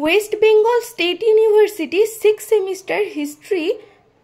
West Bengal State University six semester history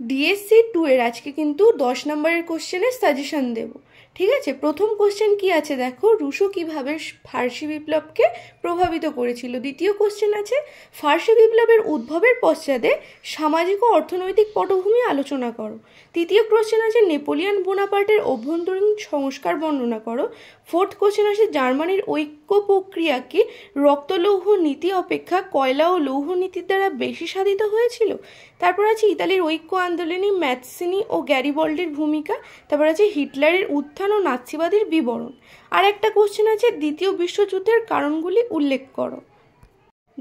DSC two এর আজকে কিন্তু দশ নম্বরের কোশ্চেনের সাজেশন দেবো ঠিক আছে প্রথম কোশ্চেন কি আছে দেখো রুশো কিভাবে ফার্সি বিপ্লবকে প্রভাবিত করেছিল দ্বিতীয় কোশ্চেন আছে ফার্সি বিপ্লবের উদ্ভবের পশ্চাতে সামাজিক ও অর্থনৈতিক পটভূমি আলোচনা করো তৃতীয় কোশ্চেন আছে নেপোলিয়ান বোনাপার্টের অভ্যন্তরীণ সংস্কার বর্ণনা করো ফোর্থ কোশ্চেন আছে জার্মানির ঐক্য প্রক্রিয়াকে রক্তলৌহ নীতি অপেক্ষা কয়লা ও লৌহ নীতির দ্বারা বেশি সাধিত হয়েছিল তারপর আছে ইতালির ঐক্য আন্দোলনে ম্যাথসিনি ও গ্যারিবল্ডের ভূমিকা তারপর আছে হিটলারের উত্থান ও নাৎসিবাদীর বিবরণ আর একটা কোশ্চেন আছে দ্বিতীয় বিশ্বযুদ্ধের কারণগুলি উল্লেখ করো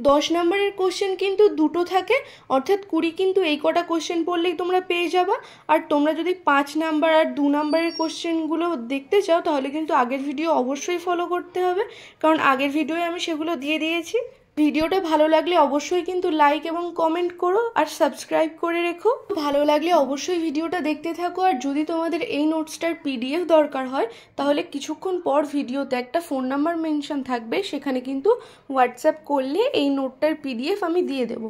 দশ নম্বরের কোশ্চেন কিন্তু দুটো থাকে অর্থাৎ কুড়ি কিন্তু এই কটা কোশ্চেন পড়লেই তোমরা পেয়ে যাবা আর তোমরা যদি পাঁচ নাম্বার আর দু নাম্বারের কোশ্চেনগুলো দেখতে চাও তাহলে কিন্তু আগের ভিডিও অবশ্যই ফলো করতে হবে কারণ আগের ভিডিওয়ে আমি সেগুলো দিয়ে দিয়েছি ভিডিওটা ভালো লাগলে অবশ্যই কিন্তু লাইক এবং কমেন্ট করো আর সাবস্ক্রাইব করে রেখো ভালো লাগলে অবশ্যই ভিডিওটা দেখতে থাকো আর যদি তোমাদের এই নোটসটার পিডিএফ দরকার হয় তাহলে কিছুক্ষণ পর ভিডিওতে একটা ফোন নাম্বার মেনশন থাকবে সেখানে কিন্তু হোয়াটসঅ্যাপ করলে এই নোটটার পিডিএফ আমি দিয়ে দেবো